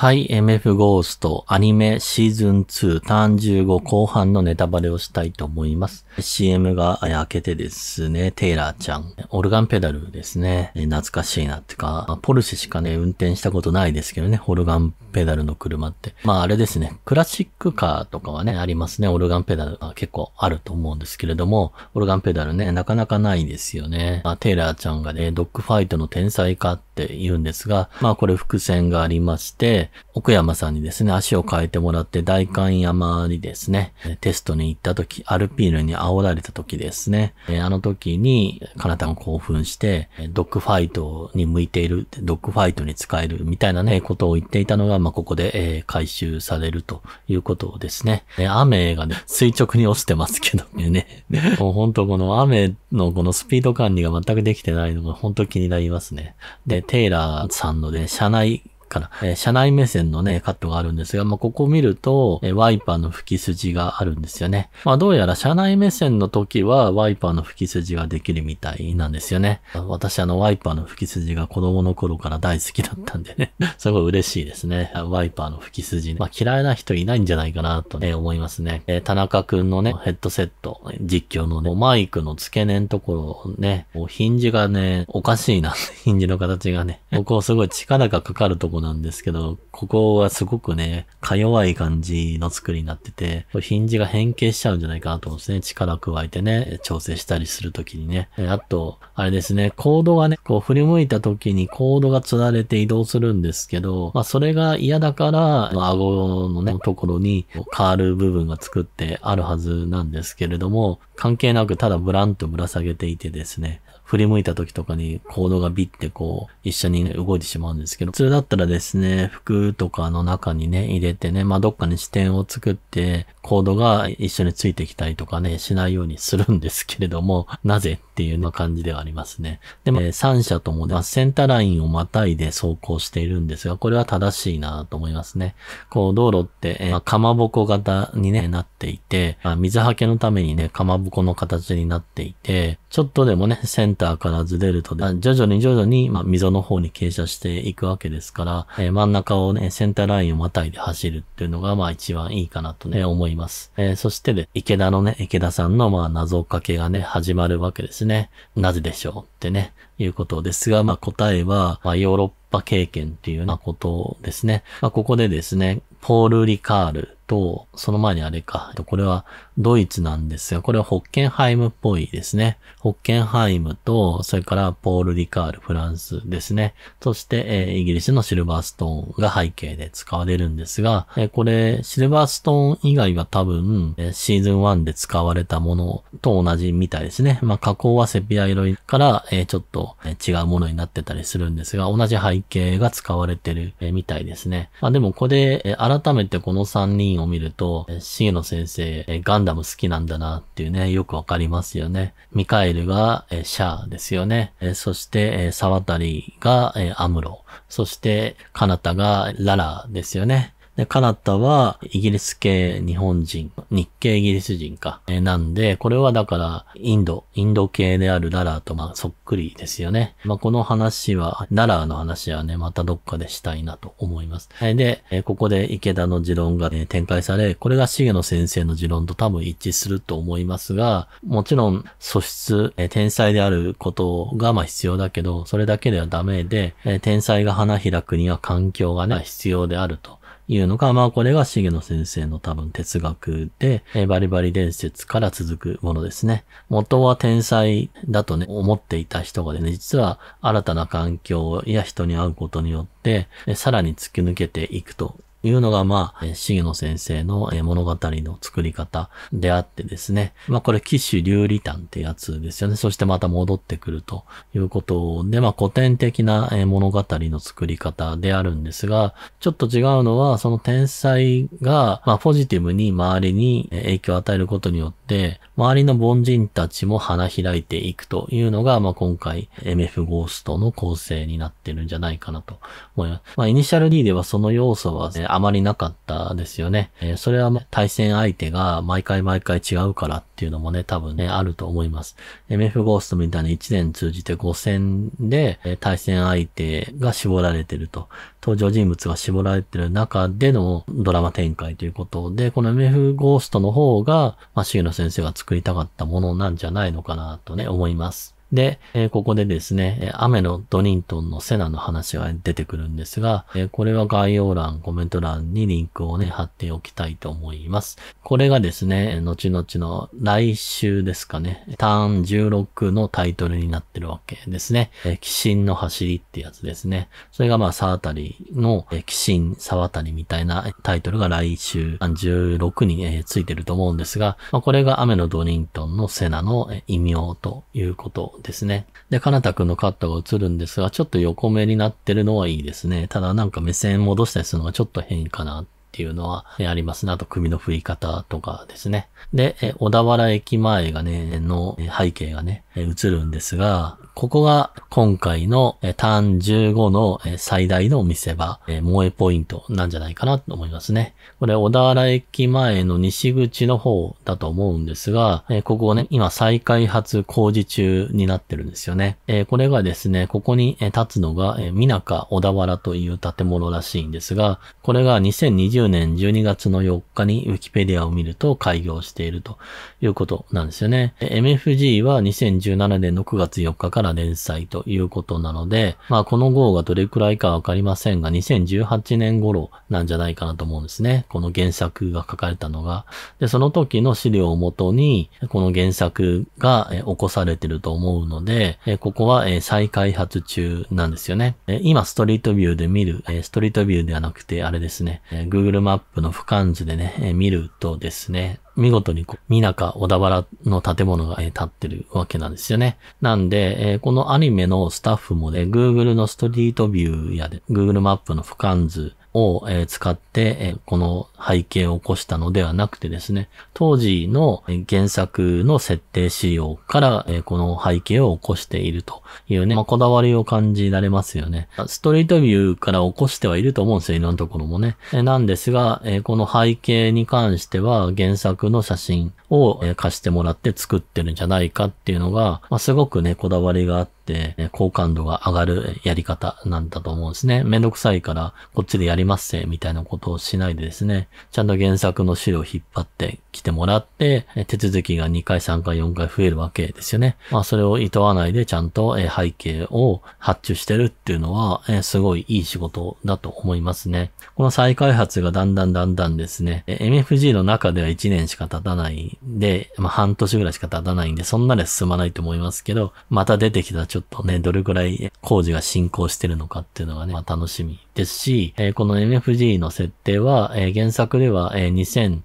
はい、MF ゴーストアニメシーズン2ターン15後半のネタバレをしたいと思います。CM が開けてですね、テイラーちゃん、オルガンペダルですね、懐かしいなってか、ポルシェしかね、運転したことないですけどね、オルガンペダルの車って。まああれですね、クラシックカーとかはね、ありますね、オルガンペダルは結構あると思うんですけれども、オルガンペダルね、なかなかないですよね。まあ、テイラーちゃんがね、ドッグファイトの天才かっって言うんですが、まあこれ伏線がありまして、奥山さんにですね、足を変えてもらって代官山にですね、テストに行った時、アルピーヌに煽られた時ですね、あの時に、かなたが興奮して、ドッグファイトに向いている、ドッグファイトに使えるみたいなね、ことを言っていたのが、まあここで、えー、回収されるということですね。雨がね、垂直に落ちてますけどね。もう本当この雨のこのスピード管理が全くできてないのが本当気になりますね。で、テイラーさんのね、社内かな、えー、車内目線のね、カットがあるんですが、まあ、ここを見ると、えー、ワイパーの吹き筋があるんですよね。まあ、どうやら車内目線の時は、ワイパーの吹き筋ができるみたいなんですよね。私、あの、ワイパーの吹き筋が子供の頃から大好きだったんでね、すごい嬉しいですね。ワイパーの吹き筋、ね、まあ、嫌いな人いないんじゃないかなとね、思いますね。えー、田中くんのね、ヘッドセット、実況のね、マイクの付け根のところね、ヒンジがね、おかしいな、ヒンジの形がね、ここすごい力がかかるところこなんですけど、ここはすごくね、か弱い感じの作りになってて、ヒンジが変形しちゃうんじゃないかなと思うんですね。力加えてね、調整したりするときにね。あと、あれですね、コードがね、こう振り向いたときにコードがつられて移動するんですけど、まあそれが嫌だから、顎のね、ところにカール部分が作ってあるはずなんですけれども、関係なくただブランとぶら下げていてですね、振り向いた時とかにコードがビってこう、一緒に動いてしまうんですけど、普通だったらですね、服とかの中にね、入れてね、まあ、どっかに視点を作って、コードが一緒についてきたりとかね、しないようにするんですけれども、なぜっていうような感じではありますね。で、まあ、3社とも、ね、センターラインをまたいで走行しているんですが、これは正しいなと思いますね。こう、道路って、えー、かまぼこ型に、ね、なっていて、まあ、水はけのためにね、かまぼこの形になっていて、ちょっとでもね、センターからずれると、徐々に徐々に、まあ、溝の方に傾斜していくわけですから、えー、真ん中をね、センターラインをまたいで走るっていうのが、まあ、一番いいかなとね、思います。えー、そしてで、池田のね、池田さんの、まあ、謎かけがね、始まるわけですね。なぜでしょうってね、いうことですが、まあ、答えは、まあ、ヨーロッパ経験っていうようなことですね。まあ、ここでですね、ポール・リカールと、その前にあれか、これはドイツなんですが、これはホッケンハイムっぽいですね。ホッケンハイムと、それからポール・リカール、フランスですね。そして、えー、イギリスのシルバーストーンが背景で使われるんですが、えー、これ、シルバーストーン以外は多分、えー、シーズン1で使われたものと同じみたいですね。まあ、加工はセピア色から、えー、ちょっと、えー、違うものになってたりするんですが、同じ背景が使われてる、えー、みたいですね。まあ、でもこれ、えー、改めてこの3人を見ると、えー、シゲノ先生、えー、ガンダム好きなんだなっていうね、よくわかりますよね。ミカエルが、えシャアですよね。えそして、えー、サが、えアムロ。そして、カナタがララですよね。で、カナタはイギリス系日本人、日系イギリス人か、えなんで、これはだからインド、インド系であるララーとまあそっくりですよね。まあ、この話は、ララーの話はね、またどっかでしたいなと思います。で、ここで池田の持論が、ね、展開され、これが重野先生の持論と多分一致すると思いますが、もちろん素質、天才であることがまあ必要だけど、それだけではダメで、天才が花開くには環境がね、必要であると。いうのが、まあこれが重野先生の多分哲学で、えー、バリバリ伝説から続くものですね。元は天才だとね、思っていた人がね、実は新たな環境や人に会うことによって、さらに突き抜けていくというのが、まあ、重野先生の物語の作り方であってですね。まあ、これ、騎士流理探ってやつですよね。そしてまた戻ってくるということで、まあ、古典的な物語の作り方であるんですが、ちょっと違うのは、その天才が、まあ、ポジティブに周りに影響を与えることによって、周りの凡人たちも花開いていくというのが、まあ、今回 MF ゴーストの構成になってるんじゃないかなと思います。まあ、イニシャル D ではその要素は、ね、あまりなかったですよね。えー、それは対戦相手が毎回毎回違うからっていうのもね、多分ね、あると思います。MF ゴーストみたいに1年通じて5戦で、えー、対戦相手が絞られてると。登場人物が絞られてる中でのドラマ展開ということで、この MF ゴーストの方が、まあ、杉野先生が作りたかったものなんじゃないのかなとね、思います。で、えここでですね、雨のドニントンのセナの話が出てくるんですが、えこれは概要欄、コメント欄にリンクをね、貼っておきたいと思います。これがですね、後々の来週ですかね、ターン16のタイトルになってるわけですね。えー、鬼神の走りってやつですね。それがまあ、沢渡の、えー、鬼神沢渡みたいなタイトルが来週16に、えー、ついてると思うんですが、まあ、これが雨のドニントンのセナの、え異名ということですね。で、かなたくんのカットが映るんですが、ちょっと横目になってるのはいいですね。ただなんか目線戻したりするのがちょっと変かなっていうのはありますね。あと首の振り方とかですね。で、小田原駅前がね、の背景がね、映るんですが、ここが今回のターン15の最大の見せ場、萌えポイントなんじゃないかなと思いますね。これ小田原駅前の西口の方だと思うんですが、ここね、今再開発工事中になってるんですよね。これがですね、ここに立つのが、みなか小田原という建物らしいんですが、これが2020年12月の4日にウィキペディアを見ると開業しているということなんですよね。MFG は2010 2 7年の9月4日から連載ということなので、まあこの号がどれくらいかわかりませんが、2018年頃なんじゃないかなと思うんですね。この原作が書かれたのが。で、その時の資料をもとに、この原作が起こされてると思うので、ここは再開発中なんですよね。今ストリートビューで見る、ストリートビューではなくてあれですね、Google マップの俯瞰図でね、見るとですね、見事にこう、美小田原の建物が、えー、建ってるわけなんですよね。なんで、えー、このアニメのスタッフもね、Google のストリートビューやで、Google マップの俯瞰図、を、え使って、えこの背景を起こしたのではなくてですね、当時の原作の設定仕様から、えこの背景を起こしているというね、まあ、こだわりを感じられますよね。ストリートビューから起こしてはいると思うんですよ、いろんなところもね。えなんですが、えこの背景に関しては原作の写真を、え貸してもらって作ってるんじゃないかっていうのが、まあ、すごくね、こだわりがあって、、好感度が上がるやり方なんだと思うんですね。めんどくさいから、こっちでやりますせ、みたいなことをしないでですね、ちゃんと原作の資料を引っ張ってきてもらって、手続きが2回、3回、4回増えるわけですよね。まあ、それを厭わないでちゃんと背景を発注してるっていうのは、すごいいい仕事だと思いますね。この再開発がだんだんだんだんですね、MFG の中では1年しか経たないで、まあ、半年ぐらいしか経たないんで、そんなに進まないと思いますけど、また出てきたちちょっとね、どれくらい工事が進行してるのかっていうのがね、まあ楽しみですし、えー、この MFG の設定は、えー、原作では、えー、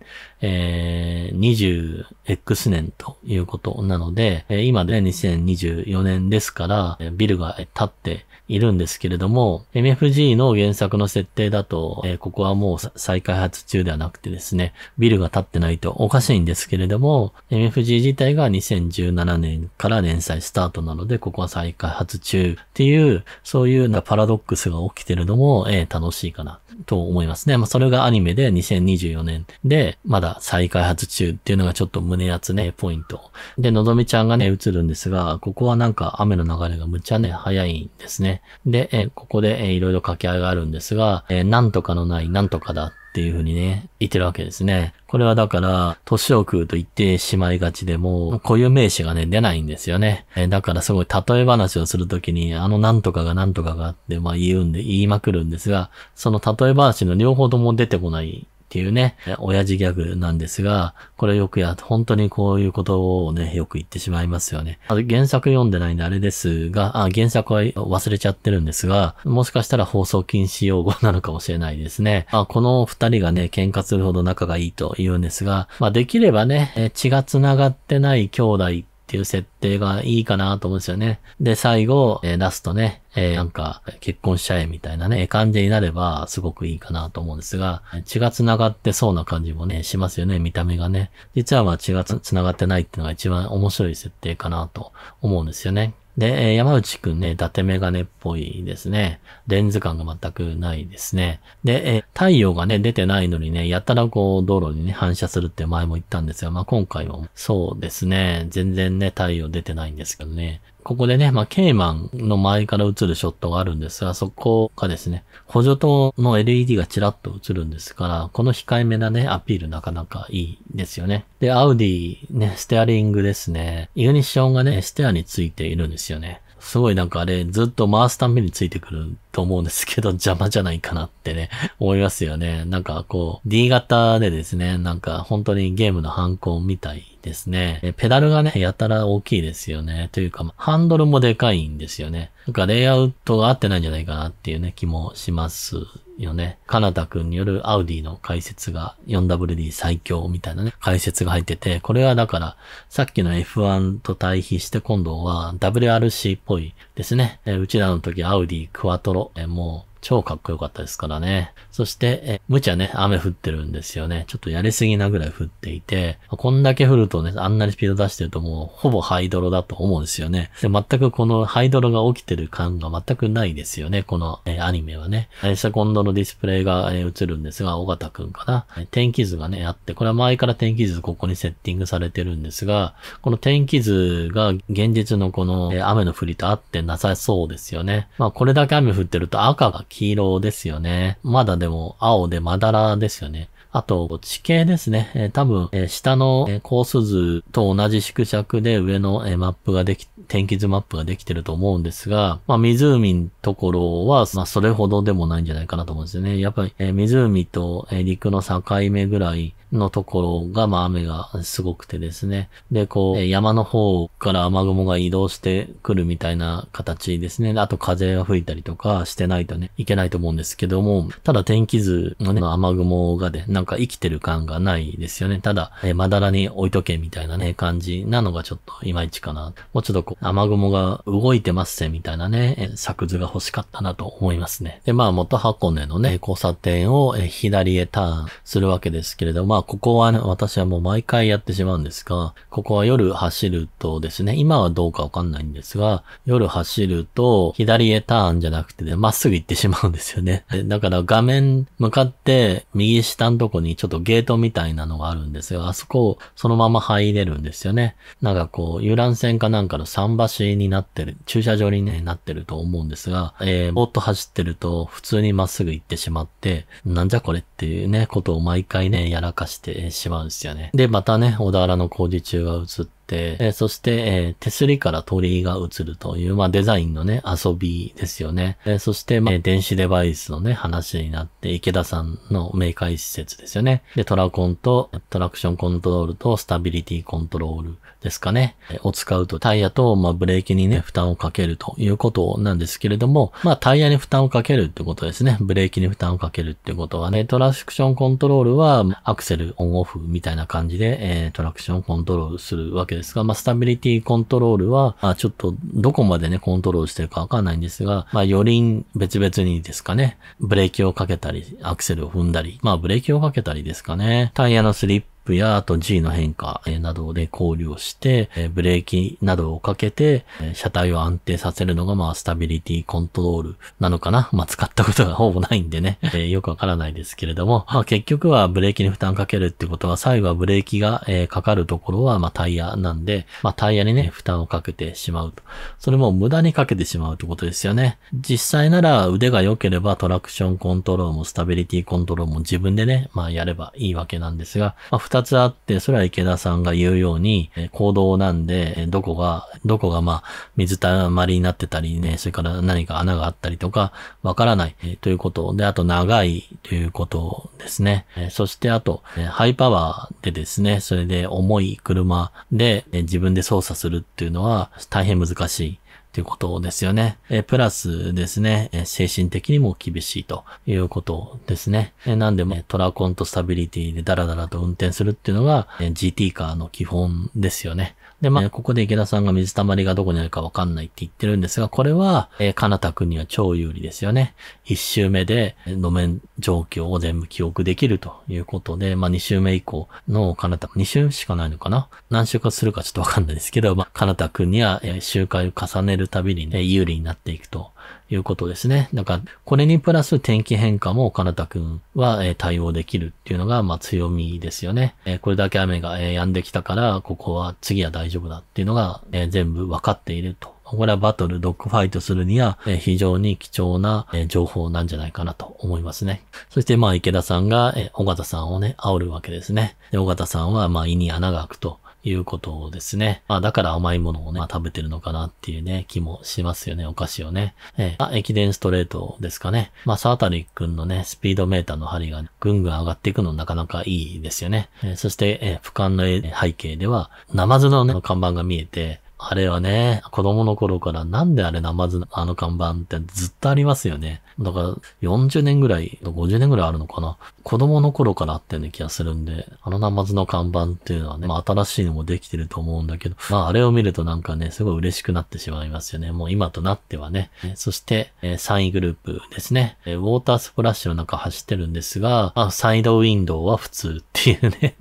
2020X 年ということなので、えー、今で2024年ですから、えー、ビルが建っているんですけれども、MFG の原作の設定だと、えー、ここはもう再開発中ではなくてですね、ビルが建ってないとおかしいんですけれども、MFG 自体が2017年から連載スタートなので、ここは再開発中っていう、そういうなパラドックスが起きてるのも、えー、楽しいかなと思いますね。まあ、それがアニメで2024年で、まだ再開発中っていうのがちょっと胸熱ね、ポイント。で、のぞみちゃんがね、映るんですが、ここはなんか雨の流れがむちゃね、早いんですね。で、えー、ここで、えー、いろいろ掛け合いがあるんですが、えー、なんとかのないなんとかだっていうふうにね、言ってるわけですね。これはだから、年を食うと言ってしまいがちでも、固有名詞がね、出ないんですよね。えだからすごい例え話をするときに、あのなんとかがなんとかがあって、まあ言うんで、言いまくるんですが、その例え話の両方とも出てこないっていうね、親父ギャグなんですが、これよくや、本当にこういうことをね、よく言ってしまいますよね。あと原作読んでないんであれですが、あ、原作は忘れちゃってるんですが、もしかしたら放送禁止用語なのかもしれないですね。あこの二人がね、喧嘩するほど仲がいいと言うんですが、まあできればね、血が繋がってない兄弟っっていう設定がいいかなと思うんですよね。で、最後、えー、ラストね、えー、なんか、結婚しちゃえみたいなね、感じになればすごくいいかなと思うんですが、血が繋がってそうな感じもね、しますよね、見た目がね。実はまあ血が繋がってないっていうのが一番面白い設定かなと思うんですよね。で、え山内くんね、伊達メガネっぽいですね。レンズ感が全くないですね。で、え太陽がね、出てないのにね、やたらこう、道路にね、反射するって前も言ったんですが、まあ、今回もそうですね、全然ね、太陽出てないんですけどね。ここでね、まあ、ケイマンの前から映るショットがあるんですが、そこがですね、補助灯の LED がちらっと映るんですから、この控えめなね、アピールなかなかいいですよね。で、アウディ、ね、ステアリングですね。イグニッションがね、ステアについているんですよね。すごいなんかあれ、ずっと回すためについてくると思うんですけど、邪魔じゃないかなってね、思いますよね。なんかこう、D 型でですね、なんか本当にゲームの反抗みたいですね。ペダルがね、やたら大きいですよね。というか、ハンドルもでかいんですよね。なんかレイアウトが合ってないんじゃないかなっていうね、気もしますよね。カナダ君によるアウディの解説が 4WD 最強みたいなね、解説が入ってて、これはだから、さっきの F1 と対比して今度は WRC っぽいですね。うちらの時アウディクワトロ、もう超かっこよかったですからね。そして、え、無茶ね、雨降ってるんですよね。ちょっとやりすぎなぐらい降っていて、こんだけ降るとね、あんなにスピード出してるともう、ほぼハイドロだと思うんですよね。で、全くこのハイドロが起きてる感が全くないですよね、この、え、アニメはね。え、セコンドのディスプレイが、え、映るんですが、尾形くんかな。天気図がね、あって、これは前から天気図ここにセッティングされてるんですが、この天気図が現実のこの、え、雨の降りと合ってなさそうですよね。まあ、これだけ雨降ってると赤が黄色ですよね。まだでも青でまだらですよね。あと、地形ですね。えー、多分、えー、下の、えー、コース図と同じ縮尺で上の、えマップができ、天気図マップができてると思うんですが、まあ、湖のところは、まあ、それほどでもないんじゃないかなと思うんですよね。やっぱり、え湖と、え陸の境目ぐらい、のところが、まあ雨がすごくてですね。で、こう、山の方から雨雲が移動してくるみたいな形ですね。あと風が吹いたりとかしてないとね、いけないと思うんですけども、ただ天気図のね、雨雲がね、なんか生きてる感がないですよね。ただ、えまだらに置いとけみたいなね、感じなのがちょっといまいちかな。もうちょっとこう、雨雲が動いてますせみたいなね、作図が欲しかったなと思いますね。で、まあ元箱根のね、交差点を左へターンするわけですけれども、まあここはね、私はもう毎回やってしまうんですが、ここは夜走るとですね、今はどうかわかんないんですが、夜走ると、左へターンじゃなくてね、まっすぐ行ってしまうんですよね。だから画面向かって、右下のとこにちょっとゲートみたいなのがあるんですが、あそこをそのまま入れるんですよね。なんかこう、遊覧船かなんかの桟橋になってる、駐車場に、ね、なってると思うんですが、えー、ぼーっと走ってると、普通にまっすぐ行ってしまって、なんじゃこれっていうね、ことを毎回ね、やらか化してしまうんですよね。で、またね、小田原の工事中が映って、えそして、え手すりから鳥居が映るという、まあ、デザインのね、遊びですよね。えそして、まあ、電子デバイスのね、話になって、池田さんの明快施設ですよね。で、トラコンと、トラクションコントロールと、スタビリティコントロール。ですかね、を使うとタイヤと、まあ、ブレーキにね、負担をかけるということなんですけれども、まあ、タイヤに負担をかけるってことですね。ブレーキに負担をかけるってことはね、トラクションコントロールはアクセルオンオフみたいな感じで、えー、トラクションコントロールするわけですが、まあ、スタビリティコントロールは、まあ、ちょっとどこまでね、コントロールしてるかわかんないんですが、まあ、4輪別々にですかね、ブレーキをかけたり、アクセルを踏んだり、まあ、ブレーキをかけたりですかね、タイヤのスリッププや、あと G の変化などで考慮して、ブレーキなどをかけて、車体を安定させるのが、まあ、スタビリティコントロールなのかな。まあ、使ったことがほぼないんでね、えよくわからないですけれども、まあ、結局はブレーキに負担かけるってことは、最後はブレーキが、かかるところは、まあ、タイヤなんで、まあ、タイヤにね、負担をかけてしまうと。それも無駄にかけてしまうってことですよね。実際なら腕が良ければトラクションコントロールもスタビリティコントロールも自分でね、まあやればいいわけなんですが、まあ二つあって、それは池田さんが言うように、行動なんで、どこが、どこがまあ、水たまりになってたりね、それから何か穴があったりとか、わからないということで、あと長いということですね。そしてあと、ハイパワーでですね、それで重い車で自分で操作するっていうのは大変難しい。っていうことですよね。えプラスですね、え精神的にも厳しいということですね。えなんで、ね、トラコンとスタビリティでダラダラと運転するっていうのが、え GT カーの基本ですよね。で、まあ、ここで池田さんが水溜まりがどこにあるかわかんないって言ってるんですが、これは、えー、かなたくんには超有利ですよね。一周目で路面状況を全部記憶できるということで、まあ、二周目以降のかなた、二周しかないのかな何周かするかちょっとわかんないですけど、まあ、かなたくんには、えー、周回を重ねるたびにね、有利になっていくということですね。だから、これにプラス天気変化も岡田くんは、え対応できるっていうのが、まあ強みですよね。えこれだけ雨が、止んできたから、ここは次は大丈夫だっていうのが、え全部分かっていると。これはバトル、ドッグファイトするには、え非常に貴重な、え情報なんじゃないかなと思いますね。そしてまあ池田さんが、え尾形さんをね、煽るわけですね。で、尾形さんはまあ胃に穴が開くと。いうことですね。まあ、だから甘いものをね、まあ、食べてるのかなっていうね、気もしますよね、お菓子をね。えー、あ、駅伝ストレートですかね。まあ、サータリ君のね、スピードメーターの針がぐんぐん上がっていくのなかなかいいですよね。えー、そして、えー、俯瞰の背景では、ナマズのね、看板が見えて、あれはね、子供の頃からなんであれナマズあの看板ってずっとありますよね。だから40年ぐらい、50年ぐらいあるのかな。子供の頃からあったような気がするんで、あのナマズの看板っていうのはね、まあ新しいのもできてると思うんだけど、まああれを見るとなんかね、すごい嬉しくなってしまいますよね。もう今となってはね。そして、え3位グループですね。ウォータースプラッシュの中走ってるんですが、まあサイドウィンドウは普通っていうね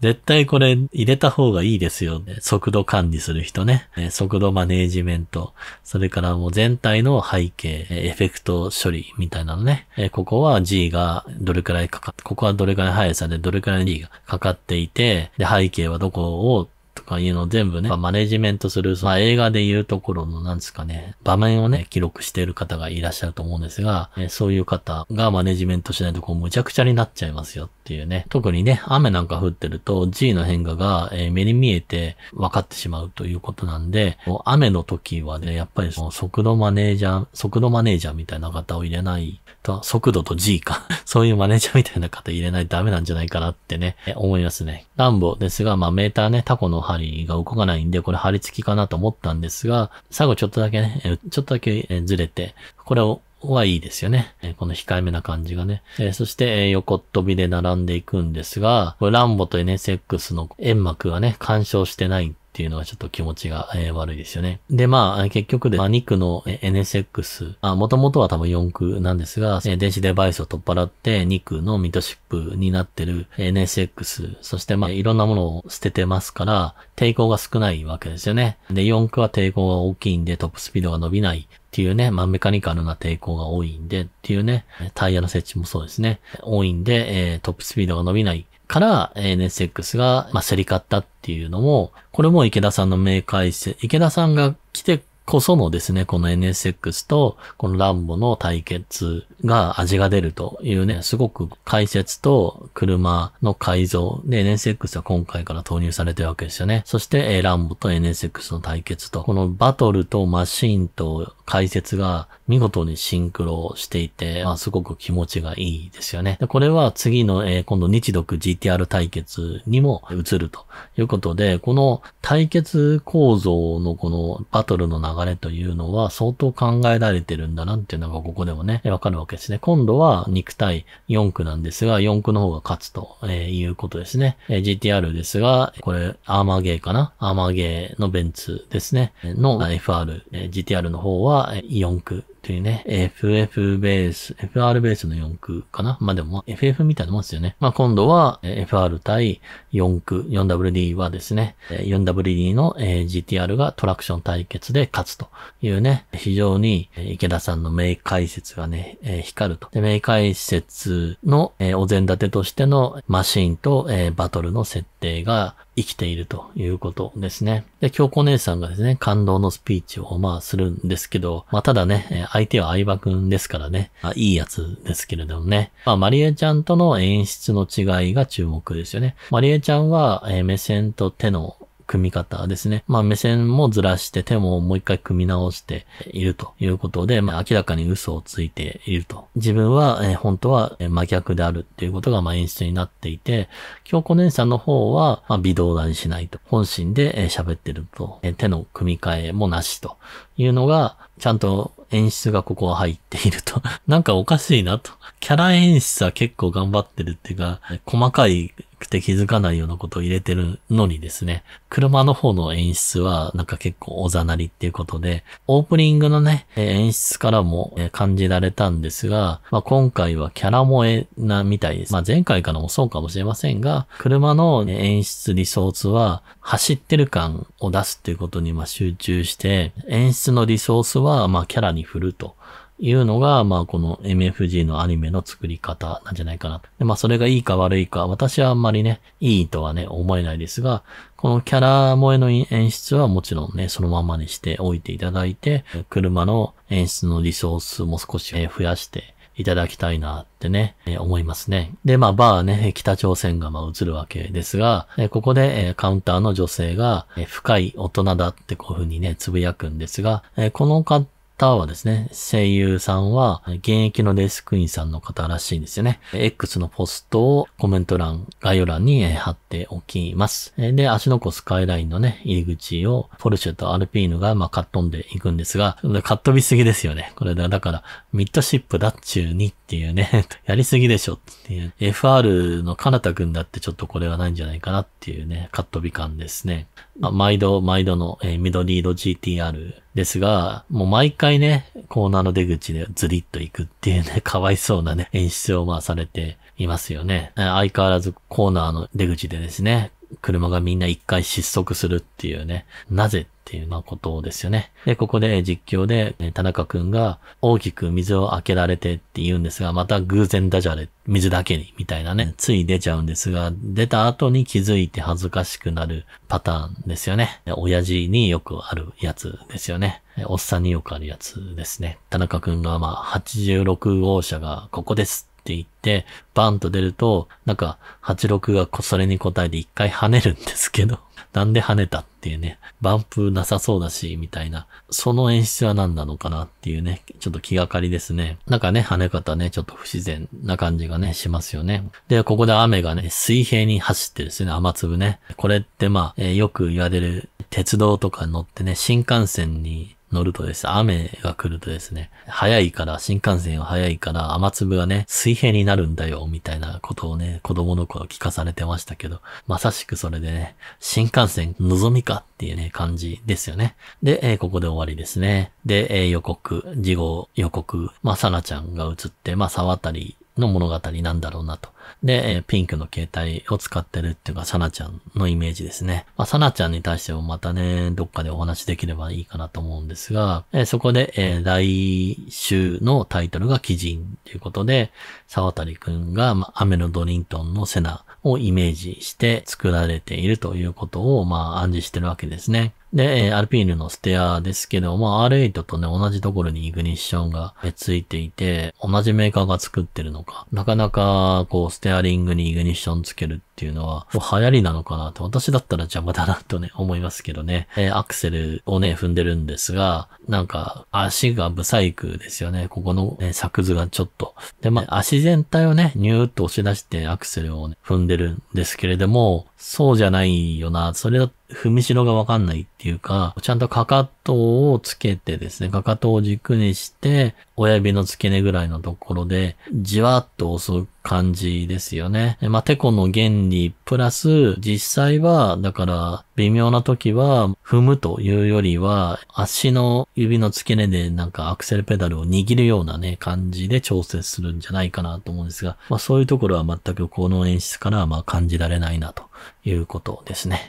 絶対これ入れた方がいいですよ。速度管理する人ね。速度マネージメント。それからもう全体の背景、エフェクト処理みたいなのね。ここは G がどれくらいかか、って、ここはどれくらい速さでどれくらい D がかかっていて、で、背景はどこをかいうのを全部ね、マネジメントする、まあ映画で言うところのなんですかね、場面をね、記録している方がいらっしゃると思うんですが、えそういう方がマネジメントしないとこうむちゃくちゃになっちゃいますよっていうね。特にね、雨なんか降ってると G の変化が、え目に見えて分かってしまうということなんで、雨の時はね、やっぱりその速度マネージャー、速度マネージャーみたいな方を入れないと、速度と G かそういうマネージャーみたいな方入れないとダメなんじゃないかなってね、思いますね。ランボですが、まあメーターね、タコの針が動かないんで、これ張り付きかなと思ったんですが、最後ちょっとだけね、ちょっとだけずれて、これをはいいですよね。この控えめな感じがね。えそして、横っ飛びで並んでいくんですが、これランボと NSX の煙幕がね、干渉してないっていうのはちょっと気持ちが、えー、悪いですよね。で、まあ、結局で、まあ、2区の NSX、あ、もともとは多分4区なんですが、えー、電子デバイスを取っ払って2区のミッドシップになってる NSX、そしてまあ、いろんなものを捨ててますから、抵抗が少ないわけですよね。で、4区は抵抗が大きいんで、トップスピードが伸びない。っていうね、まあ、メカニカルな抵抗が多いんで、っていうね、タイヤの設置もそうですね、多いんで、えー、トップスピードが伸びない。から NSX が、まあ、競り勝ったっていうのも、これも池田さんの名解説、池田さんが来てこそのですね、この NSX とこのランボの対決が味が出るというね、すごく解説と車の改造で NSX は今回から投入されてるわけですよね。そして、ランボと NSX の対決と、このバトルとマシンと解説が見事にシンクロしていて、まあ、すごく気持ちがいいですよね。でこれは次の、えー、今度日独 GTR 対決にも移るということで、この対決構造のこのバトルの流れというのは相当考えられてるんだなっていうのがここでもね、わかるわけですね。今度は肉体4区なんですが、4区の方が勝つと、えー、いうことですね。えー、GTR ですが、これアーマーゲーかなアーマーゲーのベンツですね。の FR、えー、GTR の方は4区というね、FF ベース、FR ベースの4区かなまあ、でも、FF みたいなもんですよね。まあ、今度は FR 対4区、4WD はですね、4WD の GTR がトラクション対決で勝つというね、非常に池田さんの名解説がね、光ると。で、名解説のお膳立てとしてのマシンとバトルの設定が生きているということですね。で、京子姉さんがですね、感動のスピーチをまあするんですけど、まあただね、相手は相葉くんですからね、まあ、いいやつですけれどもね、まあマリエちゃんとの演出の違いが注目ですよね。マリエちゃんは、え目線と手の組み方ですね。まあ目線もずらして手ももう一回組み直しているということで、まあ明らかに嘘をついていると。自分は、えー、本当は真逆であるっていうことがまあ演出になっていて、京子姉さんの方は、まあ、微動だにしないと。本心で喋ってると。手の組み替えもなしというのが、ちゃんと演出がここは入っていると。なんかおかしいなと。キャラ演出は結構頑張ってるっていうか、細かいくて気づかないようなことを入れてるのにですね、車の方の演出はなんか結構おざなりっていうことで、オープニングのね、演出からも感じられたんですが、まあ、今回はキャラ萌えなみたいです。まあ、前回からもそうかもしれませんが、車の演出リソースは走ってる感を出すっていうことにま集中して、演出のリソースはまキャラに振ると。いうのが、まあこの MFG のアニメの作り方なんじゃないかなでまあそれがいいか悪いか、私はあんまりね、いいとはね、思えないですが、このキャラ萌えの演出はもちろんね、そのままにしておいていただいて、車の演出のリソースも少し増やして、いただきたいなってね、え思いますね。で、まあ、バーね、北朝鮮がまあ映るわけですが、えここで、えカウンターの女性が、え深い大人だってこういうふうにね、つぶやくんですが、えこのカッターはですね、声優さんは現役のレースクイーンさんの方らしいんですよね。X のポストをコメント欄、概要欄に貼っておきます。で、芦ノ湖スカイラインのね、入り口をポルシェとアルピーヌがまあかっ飛んでいくんですが、かっ飛びすぎですよね。これだ、だから、ミッドシップだっちゅうにっていうね やりすぎでしょっていう。FR のかなたくだってちょっとこれはないんじゃないかなっていうね、かっ飛び感ですね。まあ、毎度毎度の、えー、緑色 GTR ですが、もう毎回回ね、コーナーの出口でズリッと行くっていうね、かわいそうなね、演出をまあされていますよね。相変わらずコーナーの出口でですね、車がみんな一回失速するっていうね、なぜっていう、まあ、ことですよね。で、ここで実況で、田中くんが大きく水を開けられてって言うんですが、また偶然ダジャレ、水だけに、みたいなね、つい出ちゃうんですが、出た後に気づいて恥ずかしくなるパターンですよね。親父によくあるやつですよね。おっさんによくあるやつですね。田中くんがまあ86号車がここですって言って、バンと出ると、なんか、86がそれに答えて一回跳ねるんですけど、なんで跳ねたっていうね、バンプなさそうだし、みたいな、その演出は何なのかなっていうね、ちょっと気がかりですね。なんかね、跳ね方ね、ちょっと不自然な感じがね、しますよね。で、ここで雨がね、水平に走ってですね、雨粒ね。これってまあ、えー、よく言われる鉄道とかに乗ってね、新幹線に乗るとです。雨が来るとですね、早いから、新幹線は早いから、雨粒がね、水平になるんだよ、みたいなことをね、子供の頃聞かされてましたけど、まさしくそれでね、新幹線望みかっていうね、感じですよね。で、えー、ここで終わりですね。で、えー、予告、事後予告、まあ、さなちゃんが映って、まあ、沢渡りの物語なんだろうなと。で、ピンクの携帯を使ってるっていうか、サナちゃんのイメージですね。まあ、サナちゃんに対してもまたね、どっかでお話できればいいかなと思うんですが、えそこで、え来週のタイトルが鬼人ということで、沢渡くんが、まあ、雨のドリントンのセナをイメージして作られているということを、まあ、暗示してるわけですね。で、えアルピーヌのステアですけど、まあ R8 とね、同じところにイグニッションがついていて、同じメーカーが作ってるのか、なかなか、こう、ステアリングにイグニッションつけるっていうのは、流行りなのかなと、私だったら邪魔だなとね、思いますけどね。えアクセルをね、踏んでるんですが、なんか、足がブサイクですよね。ここの、ね、作図がちょっと。で、まあ、足全体をね、ニューッと押し出してアクセルを、ね、踏んでるんですけれども、そうじゃないよな、それだ踏みしろがわかんないっていうか、ちゃんとかかとをつけてですね、かかとを軸にして、親指の付け根ぐらいのところで、じわっと押す感じですよね。まあ、テコの原理、プラス、実際は、だから、微妙な時は、踏むというよりは、足の指の付け根でなんかアクセルペダルを握るようなね、感じで調節するんじゃないかなと思うんですが、まあ、そういうところは全くこの演出からはま感じられないなということですね。